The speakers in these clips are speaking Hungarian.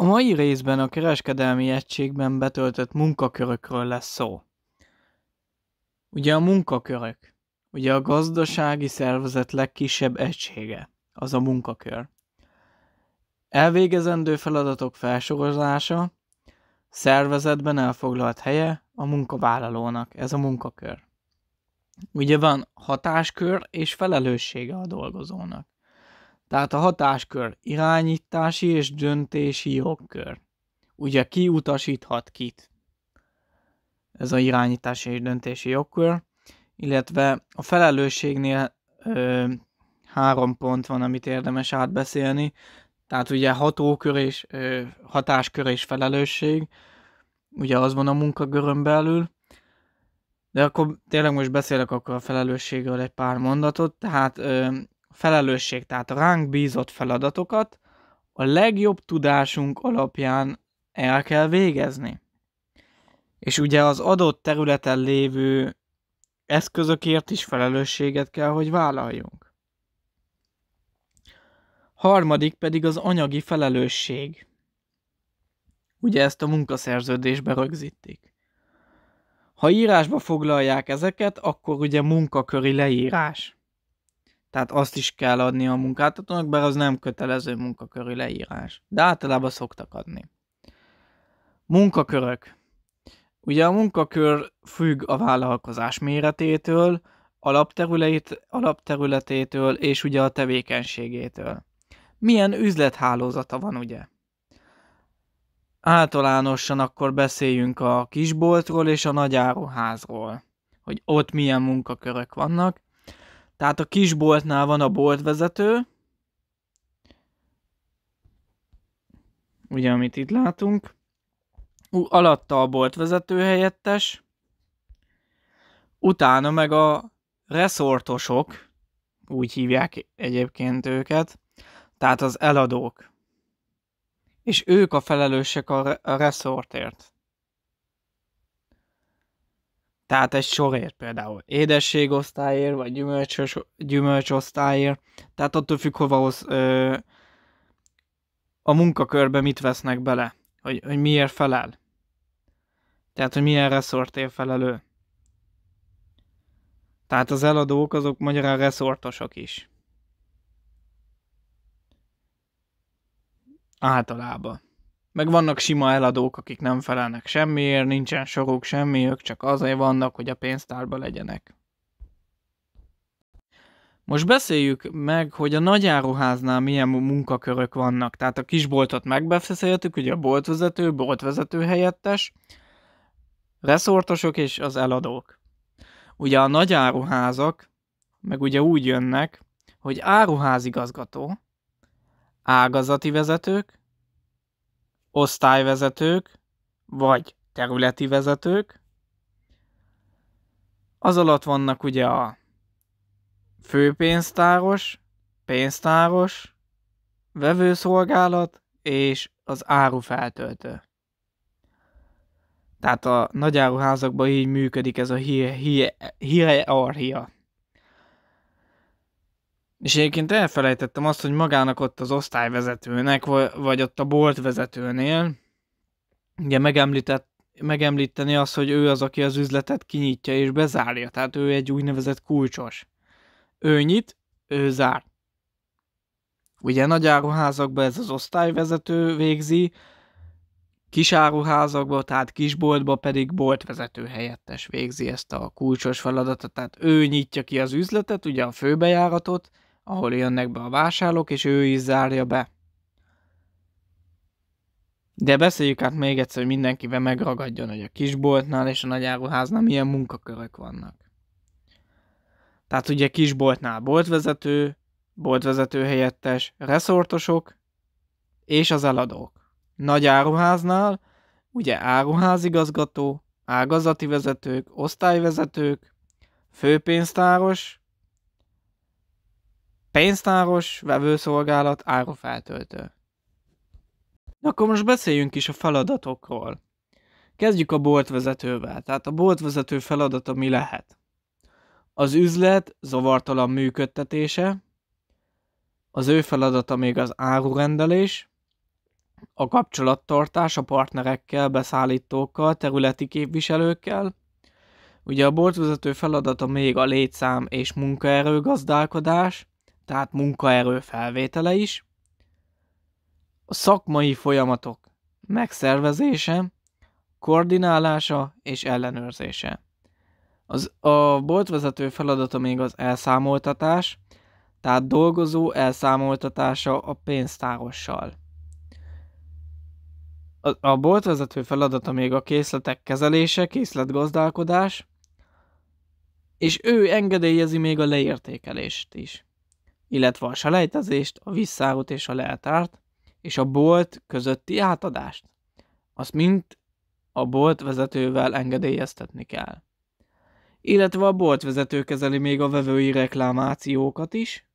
A mai részben a kereskedelmi egységben betöltött munkakörökről lesz szó. Ugye a munkakörök, ugye a gazdasági szervezet legkisebb egysége, az a munkakör. Elvégezendő feladatok felsorozása, szervezetben elfoglalt helye a munkavállalónak, ez a munkakör. Ugye van hatáskör és felelőssége a dolgozónak. Tehát a hatáskör irányítási és döntési jogkör. Ugye ki utasíthat kit? Ez a irányítási és döntési jogkör. Illetve a felelősségnél ö, három pont van, amit érdemes átbeszélni. Tehát ugye hatókör és ö, hatáskör és felelősség. Ugye az van a munkagöröm belül. De akkor tényleg most beszélek akkor a felelősségről egy pár mondatot. Tehát ö, felelősség, tehát ránk bízott feladatokat a legjobb tudásunk alapján el kell végezni. És ugye az adott területen lévő eszközökért is felelősséget kell, hogy vállaljunk. Harmadik pedig az anyagi felelősség. Ugye ezt a munkaszerződésbe rögzítik. Ha írásba foglalják ezeket, akkor ugye munkaköri leírás. Tehát azt is kell adni a munkáltatónak, bár az nem kötelező munkaköri leírás. De általában szoktak adni. Munkakörök. Ugye a munkakör függ a vállalkozás méretétől, alapterület, alapterületétől és ugye a tevékenységétől. Milyen üzlethálózata van ugye? Általánosan akkor beszéljünk a kisboltról és a nagyáruházról, hogy ott milyen munkakörök vannak, tehát a kisboltnál van a boltvezető, ugye amit itt látunk, U, alatta a boltvezető helyettes, utána meg a reszortosok, úgy hívják egyébként őket, tehát az eladók. És ők a felelősek a, re- a reszortért. Tehát egy sorért például. édességosztályért, vagy gyümölcsös, gyümölcsosztályért. Tehát attól függ, hova osz, ö, a munkakörbe mit vesznek bele. Hogy, hogy miért felel. Tehát, hogy milyen reszortért felelő. Tehát az eladók azok magyarán reszortosak is. Általában meg vannak sima eladók, akik nem felelnek semmiért, nincsen soruk semmi, ők csak azért vannak, hogy a pénztárba legyenek. Most beszéljük meg, hogy a nagyáruháznál milyen munkakörök vannak. Tehát a kisboltot megbeszéltük, ugye a boltvezető, boltvezető helyettes, reszortosok és az eladók. Ugye a nagyáruházak, meg ugye úgy jönnek, hogy áruházigazgató, ágazati vezetők, osztályvezetők, vagy területi vezetők. Az alatt vannak ugye a főpénztáros, pénztáros, vevőszolgálat és az árufeltöltő. Tehát a nagyáruházakban így működik ez a hierarchia. hi- hi- és egyébként elfelejtettem azt, hogy magának ott az osztályvezetőnek, vagy ott a boltvezetőnél, ugye megemlített, megemlíteni azt, hogy ő az, aki az üzletet kinyitja és bezárja, tehát ő egy úgynevezett kulcsos. Ő nyit, ő zár. Ugye nagy áruházakban ez az osztályvezető végzi, kis áruházakban, tehát kisboltban pedig boltvezető helyettes végzi ezt a kulcsos feladatot, tehát ő nyitja ki az üzletet, ugye a főbejáratot, ahol jönnek be a vásárlók, és ő is zárja be. De beszéljük át még egyszer, hogy mindenkivel megragadjon, hogy a kisboltnál és a nagyáruháznál milyen munkakörök vannak. Tehát ugye kisboltnál boltvezető, boltvezető helyettes, reszortosok és az eladók. Nagy áruháznál ugye áruházigazgató, ágazati vezetők, osztályvezetők, főpénztáros, Pénztáros, vevőszolgálat, árufeltöltő. Na, akkor most beszéljünk is a feladatokról. Kezdjük a boltvezetővel. Tehát a boltvezető feladata mi lehet? Az üzlet zavartalan működtetése, az ő feladata még az árurendelés, a kapcsolattartás a partnerekkel, beszállítókkal, területi képviselőkkel. Ugye a boltvezető feladata még a létszám és munkaerő gazdálkodás, tehát munkaerő felvétele is, a szakmai folyamatok megszervezése, koordinálása és ellenőrzése. Az, a boltvezető feladata még az elszámoltatás, tehát dolgozó elszámoltatása a pénztárossal. A, a boltvezető feladata még a készletek kezelése, készletgazdálkodás, és ő engedélyezi még a leértékelést is illetve a selejtezést, a visszágot és a leltárt, és a bolt közötti átadást. Azt mind a bolt vezetővel engedélyeztetni kell. Illetve a bolt vezető kezeli még a vevői reklámációkat is,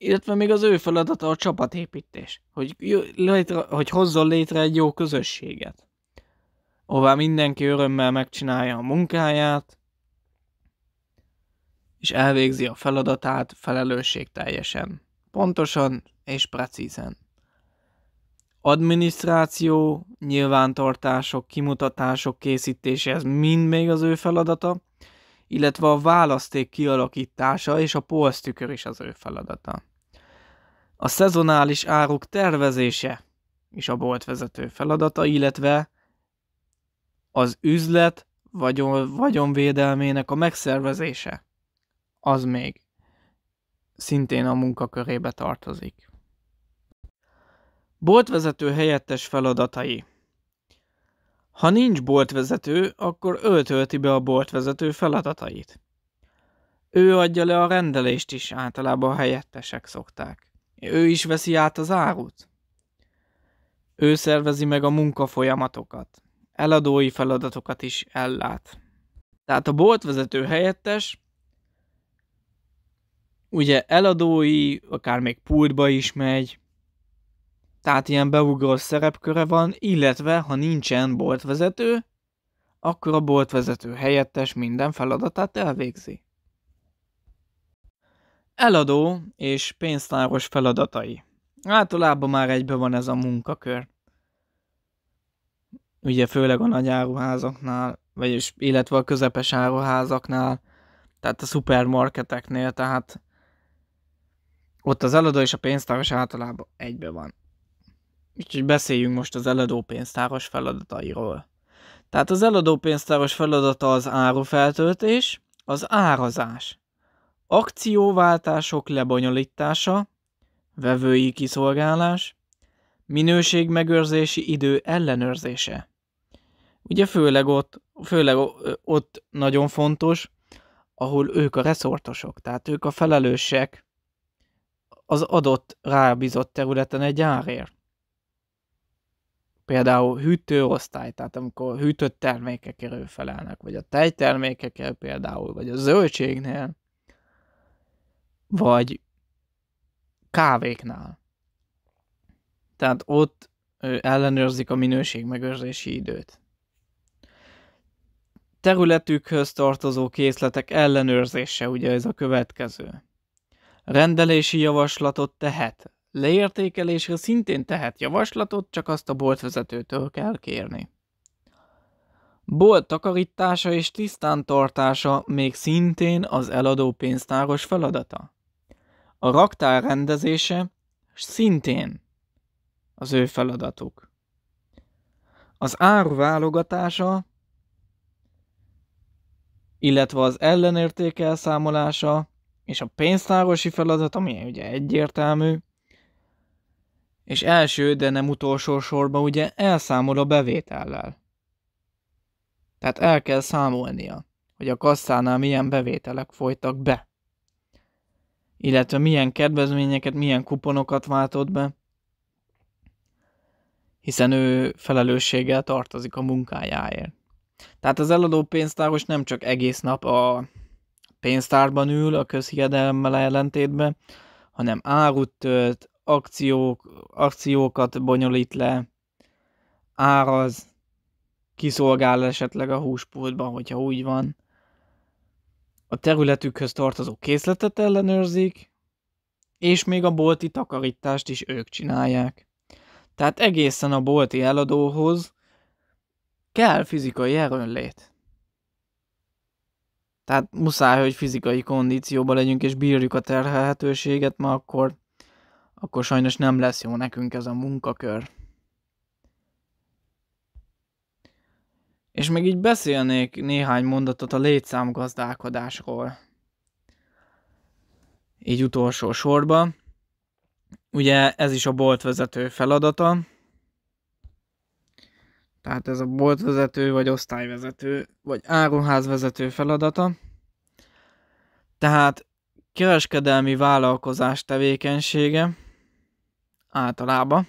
illetve még az ő feladata a csapatépítés, hogy, létre, hogy hozzon létre egy jó közösséget, ahová mindenki örömmel megcsinálja a munkáját, és elvégzi a feladatát teljesen, pontosan és precízen. Adminisztráció, nyilvántartások, kimutatások készítése, ez mind még az ő feladata, illetve a választék kialakítása és a polsztükör is az ő feladata. A szezonális áruk tervezése is a boltvezető feladata, illetve az üzlet vagyon, vagyonvédelmének a megszervezése az még szintén a munkakörébe tartozik. Boltvezető helyettes feladatai Ha nincs boltvezető, akkor ő tölti be a boltvezető feladatait. Ő adja le a rendelést is, általában a helyettesek szokták. Ő is veszi át az árut. Ő szervezi meg a munkafolyamatokat. Eladói feladatokat is ellát. Tehát a boltvezető helyettes ugye eladói, akár még pultba is megy, tehát ilyen beugró szerepköre van, illetve ha nincsen boltvezető, akkor a boltvezető helyettes minden feladatát elvégzi. Eladó és pénztáros feladatai. Általában már egybe van ez a munkakör. Ugye főleg a nagy áruházaknál, vagyis illetve a közepes áruházaknál, tehát a szupermarketeknél, tehát ott az eladó és a pénztáros általában egybe van. Úgyhogy beszéljünk most az eladó pénztáros feladatairól. Tehát az eladó pénztáros feladata az árufeltöltés, az árazás, akcióváltások lebonyolítása, vevői kiszolgálás, minőségmegőrzési idő ellenőrzése. Ugye főleg ott, főleg ott nagyon fontos, ahol ők a reszortosok, tehát ők a felelősek az adott rábízott területen egy árért. Például hűtőosztály, tehát amikor hűtött termékek felelnek, vagy a tejtermékekkel például, vagy a zöldségnél, vagy kávéknál. Tehát ott ellenőrzik a minőség megőrzési időt. Területükhöz tartozó készletek ellenőrzése ugye ez a következő. Rendelési javaslatot tehet. Leértékelésre szintén tehet javaslatot, csak azt a boltvezetőtől kell kérni. Bolt takarítása és tisztántartása még szintén az eladó pénztáros feladata. A raktár rendezése szintén az ő feladatuk. Az áru válogatása, illetve az ellenérték elszámolása és a pénztárosi feladat, ami ugye egyértelmű, és első, de nem utolsó sorban ugye elszámol a bevétellel. Tehát el kell számolnia, hogy a kasszánál milyen bevételek folytak be, illetve milyen kedvezményeket, milyen kuponokat váltott be, hiszen ő felelősséggel tartozik a munkájáért. Tehát az eladó pénztáros nem csak egész nap a pénztárban ül a közhiedelemmel ellentétben, hanem árut tölt, akciók, akciókat bonyolít le, áraz, kiszolgál esetleg a húspultba, hogyha úgy van. A területükhöz tartozó készletet ellenőrzik, és még a bolti takarítást is ők csinálják. Tehát egészen a bolti eladóhoz kell fizikai erőnlét. Tehát muszáj, hogy fizikai kondícióban legyünk, és bírjuk a terhelhetőséget, mert akkor, akkor sajnos nem lesz jó nekünk ez a munkakör. És még így beszélnék néhány mondatot a létszámgazdálkodásról. Így utolsó sorba. Ugye ez is a boltvezető feladata, tehát ez a boltvezető, vagy osztályvezető, vagy áruházvezető feladata. Tehát kereskedelmi vállalkozás tevékenysége általában.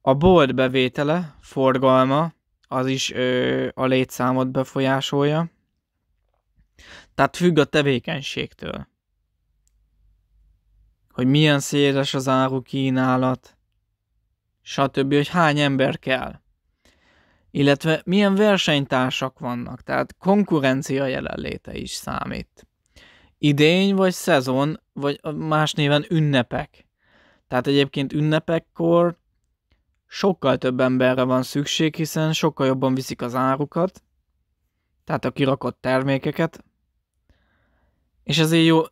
A bolt bevétele, forgalma, az is ö, a létszámot befolyásolja. Tehát függ a tevékenységtől. Hogy milyen széles az áru kínálat, stb. hogy hány ember kell illetve milyen versenytársak vannak, tehát konkurencia jelenléte is számít. Idény vagy szezon, vagy más néven ünnepek. Tehát egyébként ünnepekkor sokkal több emberre van szükség, hiszen sokkal jobban viszik az árukat, tehát a kirakott termékeket, és ezért jó,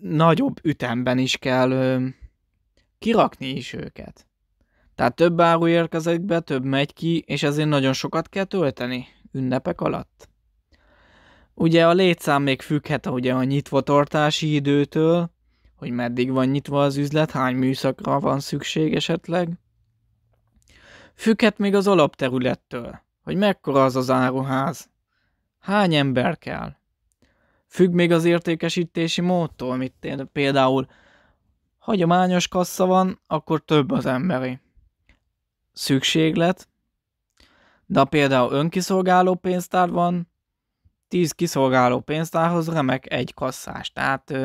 nagyobb ütemben is kell ö, kirakni is őket. Tehát több áru érkezik be, több megy ki, és ezért nagyon sokat kell tölteni ünnepek alatt. Ugye a létszám még függhet ugye a nyitva tartási időtől, hogy meddig van nyitva az üzlet, hány műszakra van szükség esetleg. Függhet még az alapterülettől, hogy mekkora az az áruház, hány ember kell. Függ még az értékesítési módtól, mit például hagyományos kassa van, akkor több az emberi szükséglet, de például önkiszolgáló pénztár van, 10 kiszolgáló pénztárhoz remek egy kasszás. Tehát,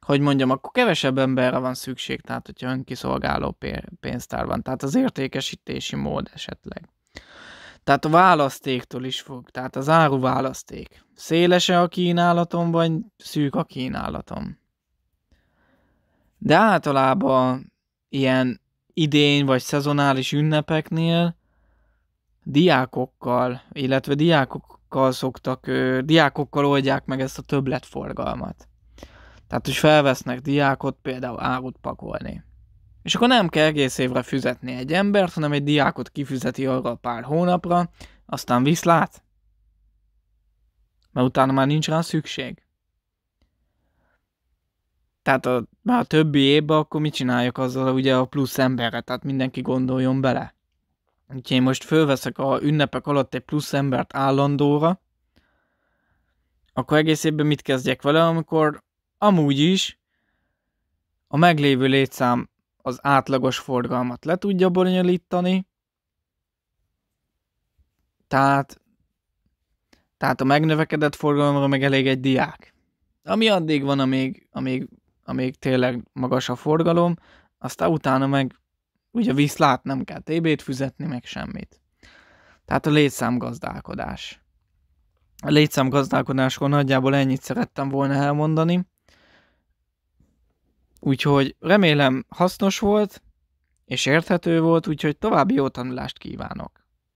hogy mondjam, akkor kevesebb emberre van szükség, tehát hogyha önkiszolgáló pénztár van. Tehát az értékesítési mód esetleg. Tehát a választéktól is fog, tehát az áru választék. Szélese a kínálatom, vagy szűk a kínálatom. De általában ilyen idény vagy szezonális ünnepeknél diákokkal, illetve diákokkal szoktak, ö, diákokkal oldják meg ezt a többletforgalmat. Tehát, hogy felvesznek diákot például árut pakolni. És akkor nem kell egész évre füzetni egy embert, hanem egy diákot kifizeti arra pár hónapra, aztán viszlát. Mert utána már nincs rá szükség. Tehát a, már a többi évben akkor mit csináljak azzal ugye a plusz emberre? Tehát mindenki gondoljon bele. Úgyhogy én most fölveszek a ünnepek alatt egy plusz embert állandóra, akkor egész évben mit kezdjek vele, amikor amúgy is a meglévő létszám az átlagos forgalmat le tudja bonyolítani, tehát, tehát a megnövekedett forgalomra meg elég egy diák. Ami addig van, amíg, amíg amíg tényleg magas a forgalom, aztán utána meg ugye viszlát nem kell TB-t fizetni, meg semmit. Tehát a létszámgazdálkodás. A létszámgazdálkodáskor nagyjából ennyit szerettem volna elmondani. Úgyhogy remélem hasznos volt, és érthető volt, úgyhogy további jó tanulást kívánok!